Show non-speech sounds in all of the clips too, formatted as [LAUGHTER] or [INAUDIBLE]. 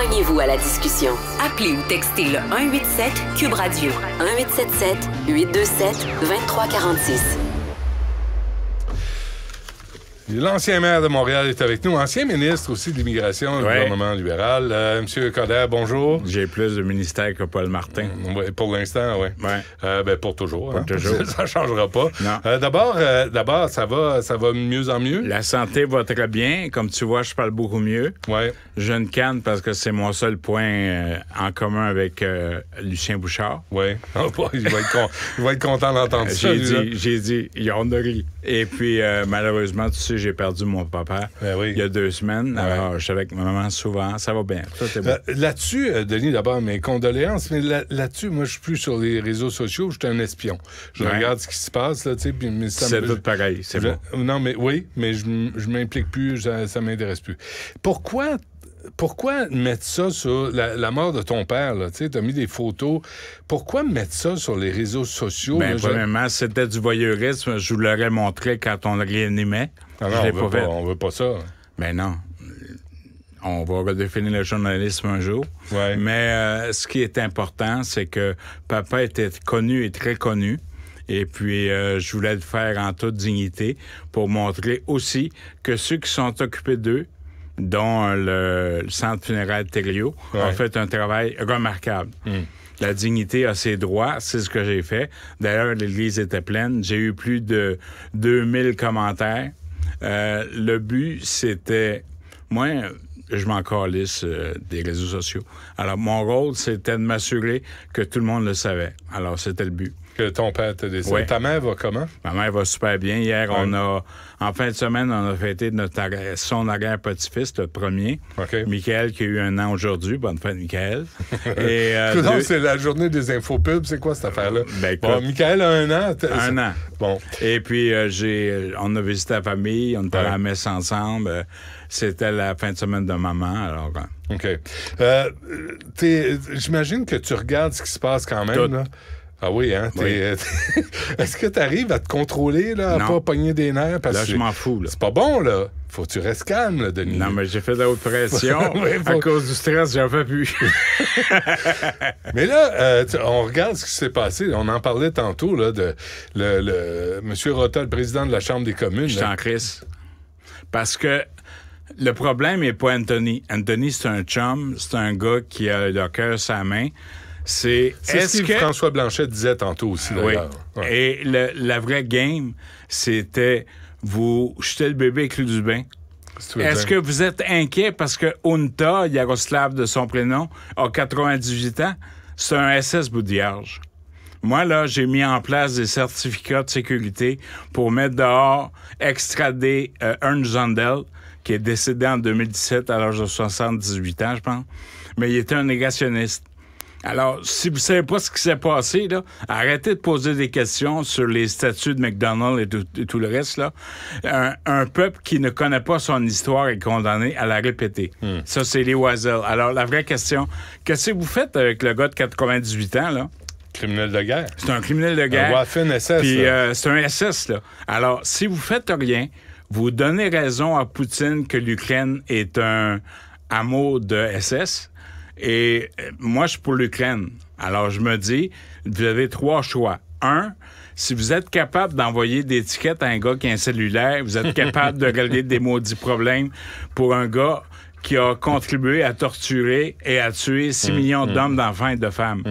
Joignez-vous à la discussion. Appelez ou textez le 187 Cube Radio 1877 827 2346. L'ancien maire de Montréal est avec nous, ancien ministre aussi de l'immigration du gouvernement libéral. Euh, Monsieur Coder, bonjour. J'ai plus de ministère que Paul Martin. Mm, pour l'instant, oui. Euh, ben, pour toujours. Hein. toujours. [LAUGHS] ça ne changera pas. Euh, d'abord, d'abord, ça va, ça va mieux en mieux. La santé va très bien. Comme tu vois, je parle beaucoup mieux. Ouais. Je ne canne parce que c'est mon seul point en commun avec Lucien Bouchard. Oui. [LAUGHS] Oh il, va être content d'entendre ça. J'ai dit, j'ai dit, y a rire. Et puis, malheureusement, tu sais, j'ai perdu mon papa ben il y a deux semaines. Alors, je suis avec ma maman souvent. Ça va bien. Euh, là-dessus, euh, Denis, d'abord, mes condoléances. Mais là, dessus moi, je suis plus sur les réseaux sociaux. Je suis un espion. Je regarde ce qui se passe, là, c'est tout pareil. Non, mais oui, mais je, m'implique plus. Ça, ne m'intéresse plus. Pourquoi pourquoi mettre ça sur la, mort de ton père? Tu as mis des photos. Pourquoi mettre ça sur les réseaux sociaux? Bien, premièrement, c'était du voyeurisme. Je vous l'aurais montré quand on le réanimait. Ah, on veut, pas, veut pas ça. Mais non. On va redéfinir le journalisme un jour. Mais euh, ce qui est important, c'est que papa était connu et très connu. Et puis, euh, je voulais le faire en toute dignité pour montrer aussi que ceux qui sont occupés d'eux, dont le, centre funéraire de ouais. ont fait un travail remarquable. Hmm. La dignité a ses droits, c'est ce que j'ai fait. D'ailleurs, l'église était pleine. J'ai eu plus de 2000 commentaires. Euh, le but, c'était... Moi, je m'en calisse euh, des réseaux sociaux. Alors, mon rôle, c'était de m'assurer que tout le monde le savait. Alors, c'était le but. Que ton père te décide. Ta mère va comment? Ma mère va super bien. Hier, on a, en fin de semaine, on a fêté notre son arrière-petit-fils, le premier. Mickaël, Michael, qui a eu un an aujourd'hui. Bonne fête, Michael. [LAUGHS] Et, euh, c'est la journée des infos pubs. C'est quoi cette affaire-là? Ben, Michael a un an. Un an. Bon. Et puis, euh, j'ai, euh, on a visité la famille, on était à la messe ensemble. C'était la fin de semaine de maman. Alors, hein. OK. J'imagine que tu regardes ce qui se passe quand même. Là. Ah oui, hein? Euh, [LAUGHS] est-ce que tu arrives à te contrôler, là, à ne pas pogner des nerfs? là, je m'en fous. C'est pas bon, là. Faut que tu restes calme, là, Denis. Non, mais j'ai fait de la haute pression. [LAUGHS] À cause du stress, j'en fais plus. [LAUGHS] mais là, euh, on regarde ce qui s'est passé. On en parlait tantôt, là, de le, Monsieur Rota, le président de la Chambre des communes. Je en crise. Parce que le problème n'est pas Anthony. Anthony, c'est un chum, c'est un gars qui a le cœur sa main. C'est est -ce, que, François Blanchet disait tantôt aussi, Et la vraie game, c'était vous jetez le bébé avec le du bain. Est-ce que vous êtes inquiet parce que Unta, Yaroslav de son prénom, a 98 ans? C'est un SS boudillage. Moi, là, j'ai mis en place des certificats de sécurité pour mettre dehors, extrader euh, Ernst Zandel, qui est décédé en 2017 à l'âge de 78 ans, je pense. Mais il était un négationniste. Alors, si vous ne savez pas ce qui s'est passé, arrêtez de poser des questions sur les statuts de McDonald's et tout, le reste. Là. Un, peuple qui ne connaît pas son histoire est condamné à la répéter. Hmm. Ça, c'est les oiseaux. Alors, la vraie question, qu'est-ce que vous faites avec le gars de 98 ans, là? Criminel de guerre. C'est un criminel de guerre. Un SS. Euh, c'est un SS, là. Alors, si vous faites rien, vous donnez raison à Poutine que l'Ukraine est un hameau de SS. Et euh, moi, je suis pour l'Ukraine. Alors, je me dis, vous avez trois choix. Un, si vous êtes capable d'envoyer des tickets à un gars qui a un cellulaire, vous êtes capable de régler des maudits problèmes pour un gars qui a contribué à torturer et à tuer 6 mm, millions mm, d'hommes, mm. d'enfants et de femmes.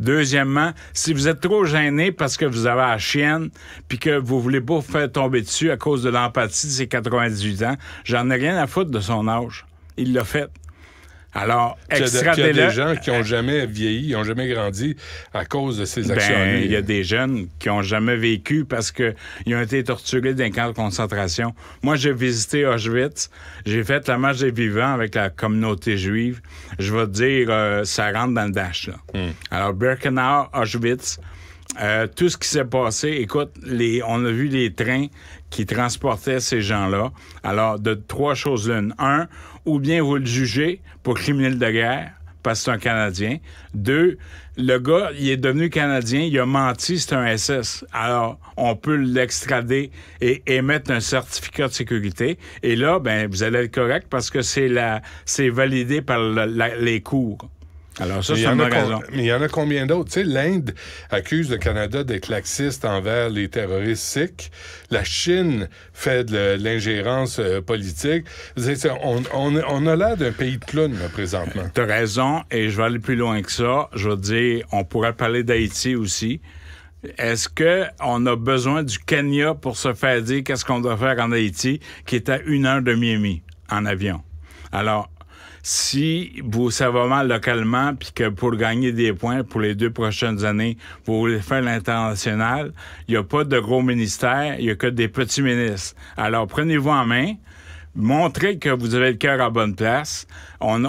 Deuxièmement, si vous êtes trop gêné parce que vous avez la chienne puis que vous voulez pas vous faire tomber dessus à cause de l'empathie de ses 98 ans, j'en ai rien à foutre de son âge. Il l'a fait. Alors, Il y a des gens qui n'ont jamais vieilli, n'ont jamais grandi à cause de ces actions. Ben, il y a des jeunes qui ont jamais vécu parce qu'ils ont été torturés dans camp de concentration. Moi, j'ai visité Auschwitz. J'ai fait la marche des vivants avec la communauté juive. Je vais dire, euh, ça rentre dans le dash. Là. Hmm. Alors, Birkenau, Auschwitz, euh, tout ce qui s'est passé, écoute, les, on a vu les trains qui transportaient ces gens-là. Alors, de trois choses l'une. Un, ou bien vous le jugez pour criminel de guerre, parce que c'est un Canadien. Deux, le gars, il est devenu Canadien, il a menti, c'est un SS. Alors, on peut l'extrader et émettre un certificat de sécurité. Et là, ben, vous allez être correct parce que c'est la, c'est validé par les cours. Alors ça, c'est Mais il y en a combien d'autres? Tu sais, l'Inde accuse le Canada d'être laxiste envers les terroristes sikhs. La Chine fait de l'ingérence euh, politique. On, on, on, a l'air d'un pays de clown, là, présentement. as raison, et je vais aller plus loin que ça. Je veux dire, on pourrait parler d'Haïti aussi. Est-ce qu'on a besoin du Kenya pour se faire dire qu'est-ce qu'on doit faire en Haïti, qui est à une heure de Miami en avion? Alors, si vous savez mal localement, puis que pour gagner des points pour les deux prochaines années, vous voulez faire l'international, il n'y a pas de gros ministères, il n'y a que des petits ministres. Alors prenez-vous en main montrez que vous avez le cœur à bonne place. On,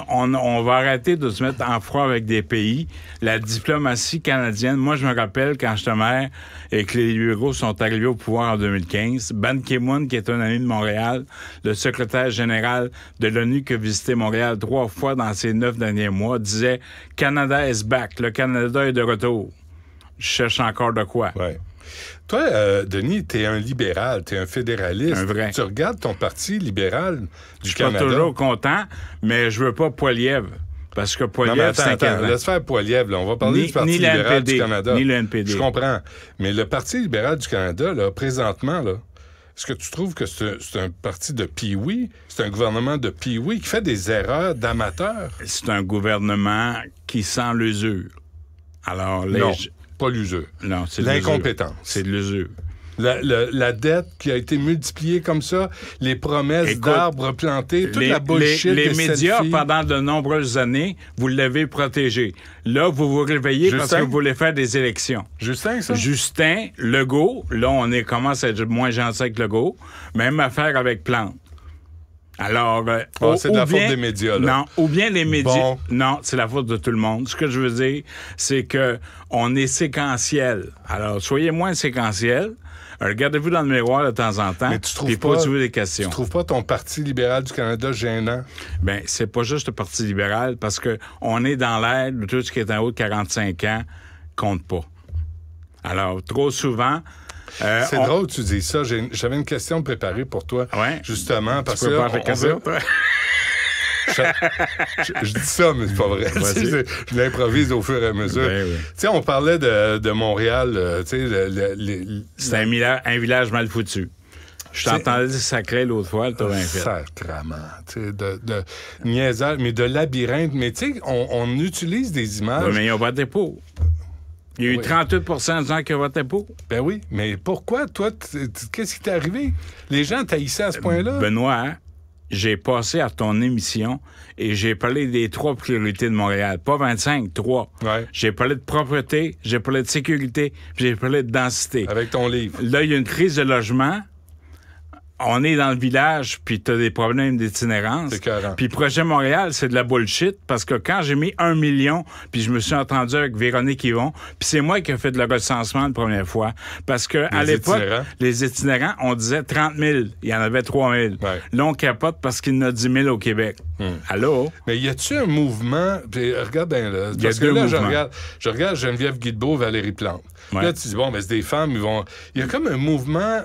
va arrêter de se mettre en froid avec des pays. La diplomatie canadienne, moi, je me rappelle quand j'étais maire et que les libéraux sont arrivés au pouvoir en 2015, Ban Ki-moon, qui est un ami de Montréal, le secrétaire général de l'ONU qui a visité Montréal trois fois dans ces neuf derniers mois, disait « Canada is back. Le Canada est de retour. » Je cherche encore de quoi. Toi, euh, Denis, tu es un libéral, tu es un fédéraliste. Un vrai. Tu regardes ton parti libéral du Canada. Je suis toujours content, mais je veux pas Poiliev. Parce que Poiliev, Laisse faire Poiliev, On va parler du Parti libéral du Canada. Ni le NPD. Je comprends. Mais le Parti libéral du Canada, là, présentement, là, est-ce que tu trouves que c'est un parti de pioui, c'est un gouvernement de pioui qui fait des erreurs d'amateurs? C'est un gouvernement qui sent l'usure. Alors, les, pas l'usure. Non, c'est l'incompétence. C'est l'usure. La, dette qui a été multipliée comme ça, les promesses d'arbres plantés, toute les, la bullshit. Les, les médias, pendant de nombreuses années, vous l'avez protégé. Là, vous vous réveillez parce que vous voulez faire des élections. Justin, ça? Justin, Legault, là, on est, commence à être moins gentil avec Legault. Même affaire avec Plante. Alors, euh, ah, c'est de la faute des médias. Là. Non, ou bien les médias. Non, c'est la faute de tout le monde. Ce que je veux dire, c'est que on est séquentiel. Alors, soyez moins séquentiel. Regardez-vous dans le miroir de temps en temps. Mais tu trouves pas, des questions. Tu trouves pas ton Parti libéral du Canada gênant? Ben, c'est pas juste le Parti libéral parce que on est dans l'ère de tout ce qui est en haut de 45 ans compte pas. Alors, trop souvent, euh, c'est drôle que tu dis ça. J'avais une question préparée pour toi, Oui. justement, parce tu peux que... Pas là, faire toi? [LAUGHS] Je, dis ça, mais c'est pas vrai. je, l'improvise au fur et à mesure. Ben tu sais, on parlait de, de Montréal. Euh, tu sais, c'est un, village mal foutu. Je t'entendais dire sacré l'autre fois, le Torin Sacrement. Tu sais, de, de mais de labyrinthe. Mais tu sais, on, utilise des images. Mais mais ils a pas de dépôt. Il y a eu 38 de gens qui voté pour. Ben oui, mais pourquoi, toi, qu'est-ce qui t'est arrivé? Les gens t'haïssaient à ce euh, point-là? Benoît, hein, j'ai passé à ton émission et j'ai parlé des trois priorités de Montréal. Pas 25, trois. J'ai parlé de propreté, j'ai parlé de sécurité, j'ai parlé de densité. Avec ton livre. Là, il y a une crise de logement on est dans le village, puis t'as des problèmes d'itinérance. Puis Projet Montréal, c'est de la bullshit, parce que quand j'ai mis un million, puis je me suis entendu avec Véronique Yvon, puis c'est moi qui ai fait de le recensement la première fois, parce que à l'époque, les itinérants, on disait 30 000, il y en avait 3 000. Là, on capote parce qu'il y en a 10 000 au Québec. Hmm. Allô? Mais y a-tu un mouvement? regarde bien là. parce que là, je regarde, Geneviève Guilbeault, Valérie Plante. Là, tu dis, bon, mais c'est des femmes, ils vont. Il y a comme un mouvement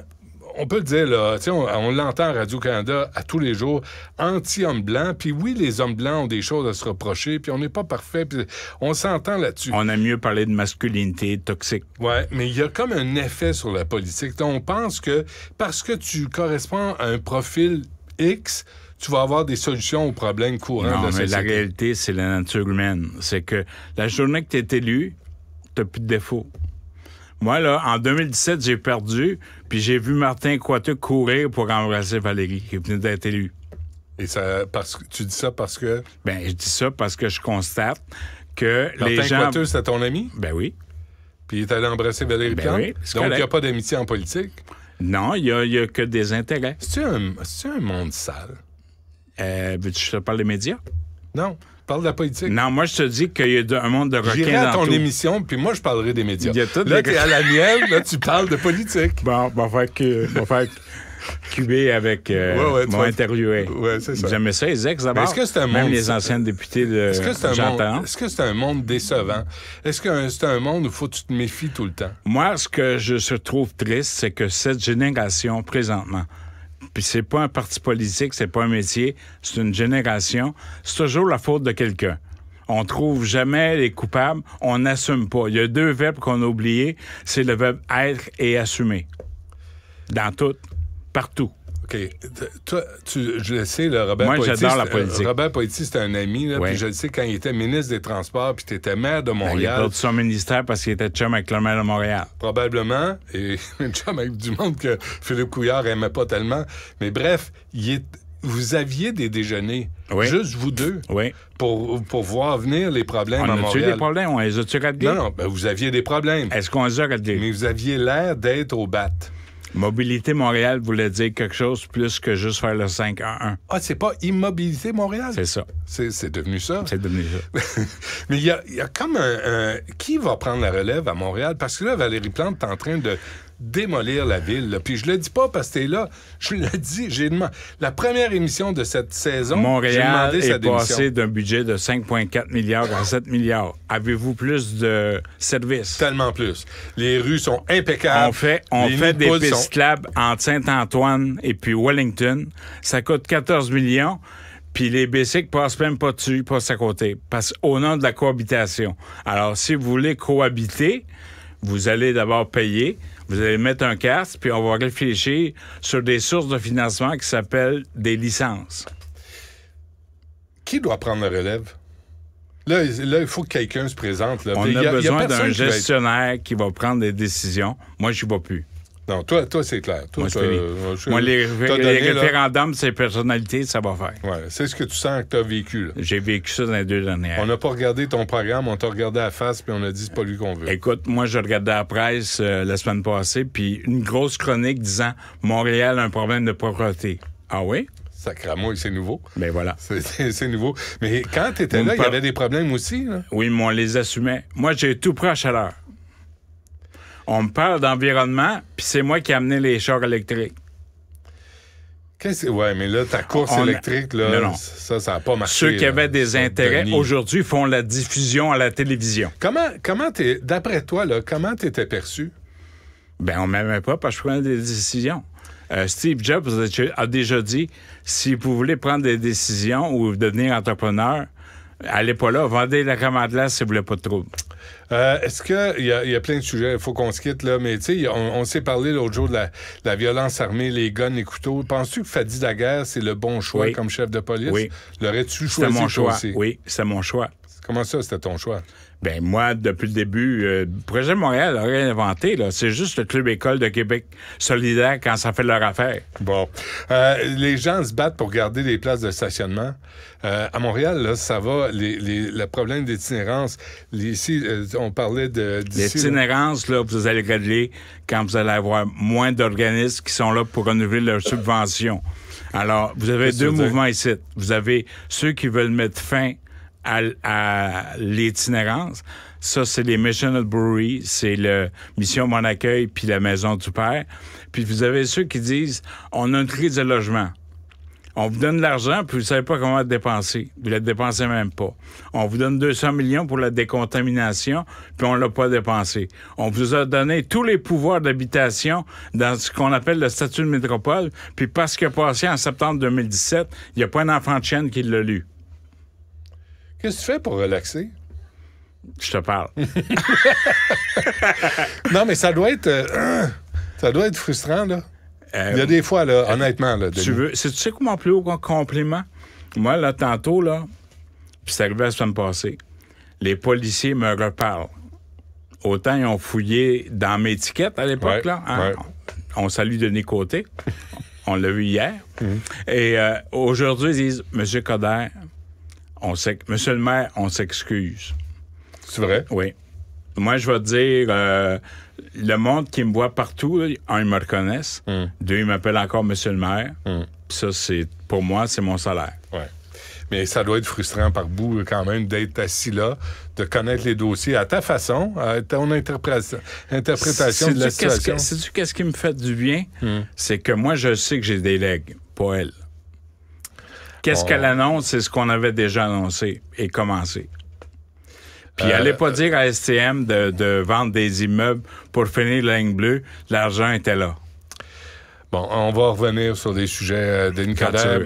on peut le dire, là, on, on l'entend à Radio-Canada à tous les jours, anti-hommes blancs. Puis oui, les hommes blancs ont des choses à se reprocher, puis on n'est pas parfait, puis on s'entend là-dessus. On a mieux parlé de masculinité toxique. Oui, mais il y a comme un effet sur la politique. On pense que parce que tu corresponds à un profil X, tu vas avoir des solutions aux problèmes courants de la Mais la réalité, c'est la nature humaine. C'est que la journée que tu es élu, tu n'as plus de défauts. Moi, là, en 2017, j'ai perdu, puis j'ai vu Martin Coiteux courir pour embrasser Valérie, qui venait d'être élue. Et ça, parce que tu dis ça parce que. Ben, je dis ça parce que je constate que Martin les gens. Martin ton ami? Ben oui. Puis il est allé embrasser Valérie ben oui, Donc, il n'y a pas d'amitié en politique? Non, il n'y a, que des intérêts. cest un, un, monde sale? Euh, veux-tu que je te parle des médias? Non. Parle de la politique. Non, moi, je te dis qu'il y a un monde de requins J'irai à ton émission, puis moi, je parlerai des médias. là, tu es à la mienne, là, tu parles de politique. [LAUGHS] Bon, on va faire que... On QB avec euh, mon interviewé. Ouais, ça, les ex d'abord. Est-ce que c'est un Même les anciens députés de Est-ce que c'est un, monde... un, monde décevant? Est-ce que c'est un monde où faut que tu te méfies tout le temps? Moi, ce que je trouve triste, c'est que cette génération, présentement, puis c'est pas un parti politique, c'est pas un métier, c'est une génération. C'est toujours la faute de quelqu'un. On trouve jamais les coupables, on n'assume pas. Il y a deux verbes qu'on a oubliés, c'est le verbe être et assumer. Dans tout, partout. OK. Toi, je sais, le Robert Moi, j'adore la politique. Robert Poitiers, c'était un ami. Là, Puis je le sais, quand il était ministre des Transports, puis tu étais maire de ben, Montréal. Il a perdu son ministère parce qu'il était chum avec le maire de Montréal. Probablement. Et [LAUGHS] chum avec du monde que Philippe Couillard aimait pas tellement. Mais bref, vous aviez des déjeuners, juste vous deux, oui. pour, pour voir venir les problèmes on à Montréal. On a des problèmes, on les a-tu Non, non, ben, vous aviez des problèmes. Est-ce qu'on les a Mais vous aviez l'air d'être au bat. Mobilité Montréal voulait dire quelque chose plus que juste faire le 5 1 1. Ah, c'est pas Immobilité Montréal? C'est ça. C'est devenu ça? C'est devenu ça. [LAUGHS] Mais il y a, comme un, Qui va prendre la relève à Montréal? Parce que là, Valérie Plante est en train de démolir la ville. Puis je le dis pas parce que t'es là. Je le dis. J'ai demandé. La première émission de cette saison, Montréal demandé est passé d'un budget de 5,4 milliards à 7 milliards. Avez-vous plus de services? Tellement plus. Les rues sont impeccables. On fait, on des pistes sont... entre Saint-Antoine et puis Wellington. Ça coûte 14 millions. Puis les bicycles passent même pas dessus, passent à côté, parce au nom de la cohabitation. Alors, si vous voulez cohabiter, vous allez d'abord payer. Vous allez mettre un casque, puis on va réfléchir sur des sources de financement qui s'appellent des licences. Qui doit prendre le relève? Là, il faut que quelqu'un se présente. On a, besoin d'un gestionnaire qui va, prendre des décisions. Moi, je n'y vais plus. Non, toi, toi c'est clair. Toi, moi, les, euh, référendums, c'est ces personnalités, ça va faire. c'est ce que tu sens que tu as vécu. J'ai vécu ça dans les deux dernières. On n'a pas regardé ton programme, on t'a regardé à face, puis on a dit c'est pas lui qu'on veut. Écoute, moi, je regardais la presse euh, la semaine passée, puis une grosse chronique disant Montréal a un problème de propreté. Ah oui? Sacramouille, c'est nouveau. Mais ben voilà. [LAUGHS] C'est nouveau. Mais quand tu étais là, il y avait des problèmes aussi. Oui, mais on les assumait. Moi, j'ai tout proche à l'heure on me parle d'environnement, puis c'est moi qui ai amené les chars électriques. Qu'est-ce que... mais là, ta course électrique, là, ça, ça n'a pas marché. Ceux qui avaient des intérêts aujourd'hui font la diffusion à la télévision. Comment, comment t'es, d'après toi, là, comment étais perçu? Ben, on m'aimait pas parce que je prenais des décisions. Euh, Steve Jobs a déjà dit, si vous voulez prendre des décisions ou devenir entrepreneur, allez pas là, vendez la commande là si vous voulez pas de euh, est-ce que il y, a plein de sujets, il faut qu'on se quitte là, mais tu sais, on, s'est parlé l'autre jour de la, violence armée, les guns, les couteaux. Penses-tu que Fadi Daguerre c'est le bon choix comme chef de police L'aurais-tu choisi mon choix Oui, c'est mon choix. Comment ça, c'était ton choix ben moi, depuis le début, le euh, Projet Montréal a rien inventé. Là. C'est juste le Club École de Québec solidaire quand ça fait leur affaire. Bon. Euh, les gens se battent pour garder les places de stationnement. Euh, à Montréal, là, ça va. Les, le problème d'itinérance, ici, on parlait de... L'itinérance, là, vous allez régler quand vous allez avoir moins d'organismes qui sont là pour renouveler leurs subventions. Alors, vous avez deux mouvements ici. Vous avez ceux qui veulent mettre fin à, l'itinérance. Ça, c'est les Mission at Brewery, c'est le Mission Mon Accueil, puis la Maison du Père. Puis vous avez ceux qui disent, on a une crise de logement. On vous donne de l'argent, puis vous savez pas comment le dépenser. Vous ne le dépensez même pas. On vous donne 200 millions pour la décontamination, puis on l'a pas dépensé. On vous a donné tous les pouvoirs d'habitation dans ce qu'on appelle le statut de métropole, puis parce que passé en septembre 2017, il n'y a pas un enfant de chienne qui l'a lu. Qu'est-ce que tu fais pour relaxer? Je te parle. [LAUGHS] non, mais ça doit être. Euh, ça doit être frustrant, là. Il y a euh, des fois, là, euh, honnêtement. Là, tu veux. tu sais comment plus haut compliment? Moi, là, tantôt, là, puis c'est arrivé la semaine passée, les policiers me reparlent. Autant ils ont fouillé dans mes étiquettes à l'époque, là. Hein? On, salue de Denis Côté. [LAUGHS] on l'a vu hier. Mm-hmm. Et aujourd'hui, ils disent Monsieur Coder, on Monsieur le maire, on s'excuse. C'est vrai? Oui. Moi, je vais dire, euh, le monde qui me voit partout, un, ils me reconnaissent. Hmm. Deux, ils m'appellent encore Monsieur le maire. Hmm. Ça, c'est pour moi, c'est mon salaire. Oui. Mais ça doit être frustrant par bout quand même d'être assis là, de connaître les dossiers à ta façon, à ton interprétation de la situation. Sais-tu qu'est-ce qui me fait du bien? Hmm. C'est que moi, je sais que j'ai des legs, pas elle. Qu'est-ce qu'elle annonce? C'est ce qu'on avait déjà annoncé et commencé. Puis euh, allez pas euh, dire à STM de, vendre des immeubles pour finir la ligne bleue. L'argent était là. Bon, on va revenir sur des sujets euh, d'Anne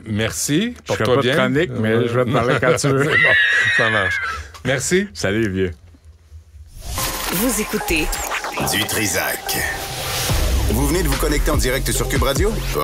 Merci. Je ne pas bien. chronique, mais je vais te parler quand tu [LAUGHS] veux. ça marche. Merci. Salut, vieux. Vous écoutez. Du Vous venez de vous connecter en direct sur Cube Radio?